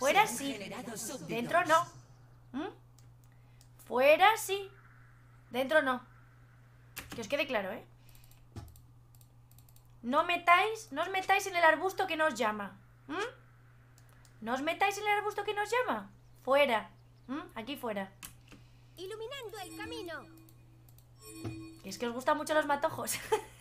Fuera sí. Dentro no. ¿Mm? Fuera sí. Dentro no. Que os quede claro, ¿eh? No metáis, no os metáis en el arbusto que nos llama. ¿Mm? No os metáis en el arbusto que nos llama. Fuera. ¿Mm? Aquí fuera. Iluminando el camino. Es que os gustan mucho los matojos.